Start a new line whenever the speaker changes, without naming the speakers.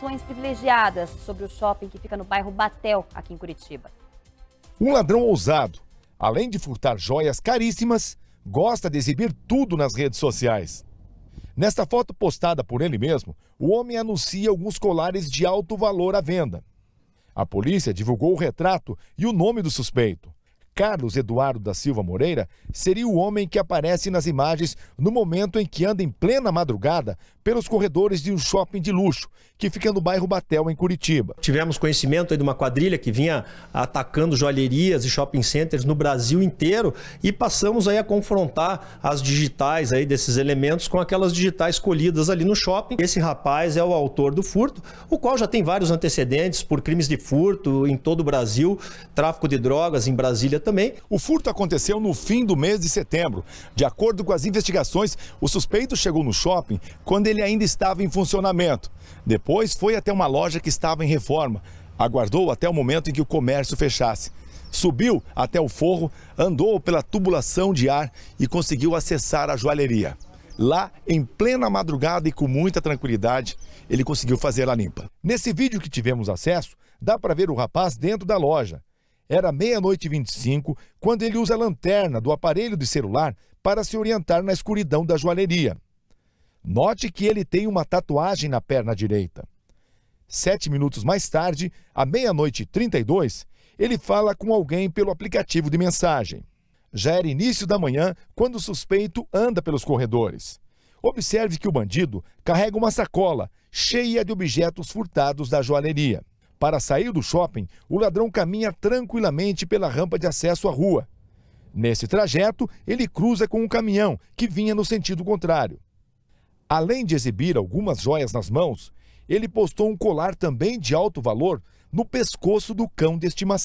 informações privilegiadas sobre o shopping que fica no bairro Batel, aqui em Curitiba.
Um ladrão ousado, além de furtar joias caríssimas, gosta de exibir tudo nas redes sociais. Nesta foto postada por ele mesmo, o homem anuncia alguns colares de alto valor à venda. A polícia divulgou o retrato e o nome do suspeito. Carlos Eduardo da Silva Moreira seria o homem que aparece nas imagens no momento em que anda em plena madrugada pelos corredores de um shopping de luxo, que fica
no bairro Batel, em Curitiba. Tivemos conhecimento de uma quadrilha que vinha atacando joalherias e shopping centers no Brasil inteiro e passamos aí a confrontar as digitais aí desses elementos com aquelas digitais colhidas ali no shopping. Esse rapaz é o autor do furto, o qual já tem vários antecedentes por crimes de furto em todo o Brasil, tráfico de drogas
em Brasília também. O furto aconteceu no fim do mês de setembro. De acordo com as investigações, o suspeito chegou no shopping quando ele ainda estava em funcionamento. Depois foi até uma loja que estava em reforma. Aguardou até o momento em que o comércio fechasse. Subiu até o forro, andou pela tubulação de ar e conseguiu acessar a joalheria. Lá, em plena madrugada e com muita tranquilidade, ele conseguiu fazer a limpa. Nesse vídeo que tivemos acesso, dá para ver o rapaz dentro da loja. Era meia-noite e 25 quando ele usa a lanterna do aparelho de celular para se orientar na escuridão da joalheria. Note que ele tem uma tatuagem na perna direita. Sete minutos mais tarde, à meia-noite 32, ele fala com alguém pelo aplicativo de mensagem. Já era início da manhã quando o suspeito anda pelos corredores. Observe que o bandido carrega uma sacola cheia de objetos furtados da joalheria. Para sair do shopping, o ladrão caminha tranquilamente pela rampa de acesso à rua. Nesse trajeto, ele cruza com um caminhão que vinha no sentido contrário. Além de exibir algumas joias nas mãos, ele postou um colar também de alto valor no pescoço do cão de estimação.